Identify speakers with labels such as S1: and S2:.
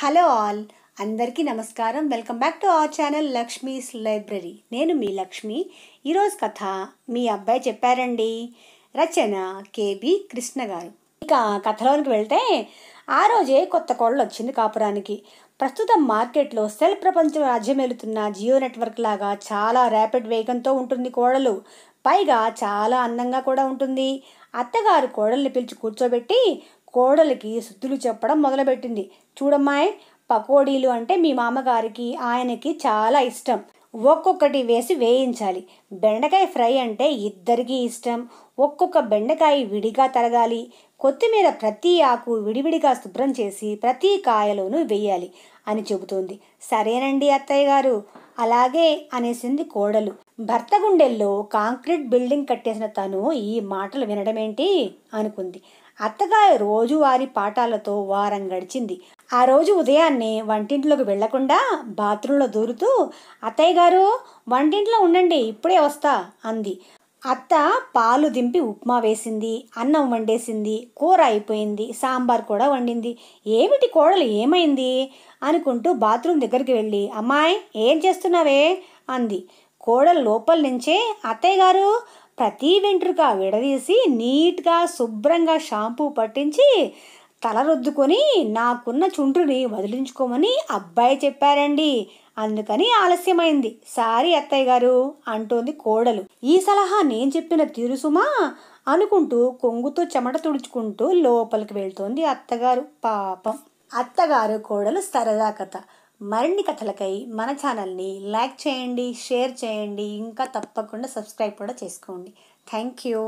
S1: hello all అందరికీ నమస్కారం welcome back to our channel Lakshmi's library నేను మీ లక్ష్మి ఈరోజు కథ మీ అబ్బాయి చెప్పారండి రచన కేబి కృష్ణ గారు ఇక కథలోనికి వెళ్తే ఆ రోజే కొత్త కోళ్ళు వచ్చింది కాపురానికి ప్రస్తుతం మార్కెట్లో సెల్ ప్రపంచం రాజ్యమేలుతున్న జియో నెట్వర్క్ లాగా చాలా ర్యాపిడ్ వేగంతో ఉంటుంది కోడలు పైగా చాలా అందంగా కూడా ఉంటుంది అత్తగారు కోడల్ని పిలిచి కూర్చోబెట్టి కోడలికి శుద్ధులు చెప్పడం మొదలుపెట్టింది చూడమ్మాయ్ పకోడీలు అంటే మీ మామగారికి ఆయనకి చాలా ఇష్టం ఒక్కొక్కటి వేసి వేయించాలి బెండకాయ ఫ్రై అంటే ఇద్దరికీ ఇష్టం ఒక్కొక్క బెండకాయ విడిగా తరగాలి కొత్తిమీర ప్రతి ఆకు విడివిడిగా శుభ్రం చేసి ప్రతి కాయలోనూ వేయాలి అని చెబుతోంది సరేనండి అత్తయ్య గారు అలాగే అనేసింది కోడలు భర్త గుండెల్లో కాంక్రీట్ బిల్డింగ్ కట్టేసిన తను ఈ మాటలు వినడమేంటి అనుకుంది అత్తగాయ రోజువారి పాఠాలతో వారం గడిచింది ఆ రోజు ఉదయాన్నే వంటింట్లోకి వెళ్లకుండా బాత్రూంలో దూరుతూ అత్తయ్య గారు వంటింట్లో ఉండండి ఇప్పుడే వస్తా అంది అత్త పాలు దింపి ఉప్మా వేసింది అన్నం వండేసింది కూర అయిపోయింది సాంబార్ కూడా వండింది ఏమిటి కోడలు ఏమైంది అనుకుంటూ బాత్రూమ్ దగ్గరికి వెళ్ళి అమ్మాయి ఏం చేస్తున్నావే అంది కోడలు లోపల నుంచే అత్తయ్య గారు ప్రతి వెంట్రుక విడదీసి నీట్గా శుభ్రంగా షాంపూ పట్టించి తల నాకున్న చుండ్రుని వదిలించుకోమని అబ్బాయి చెప్పారండి అందుకని ఆలస్యమైంది సారీ అత్తయ్య గారు అంటోంది కోడలు ఈ సలహా నేను చెప్పిన తీరుసుమా అనుకుంటూ కొంగుతో చెమట తుడుచుకుంటూ లోపలికి వెళ్తోంది అత్తగారు పాపం అత్తగారు కోడలు సరదా కథ మరిన్ని కథలకై మన ఛానల్ని లైక్ చేయండి షేర్ చేయండి ఇంకా తప్పకుండా సబ్స్క్రైబ్ కూడా చేసుకోండి థ్యాంక్ యూ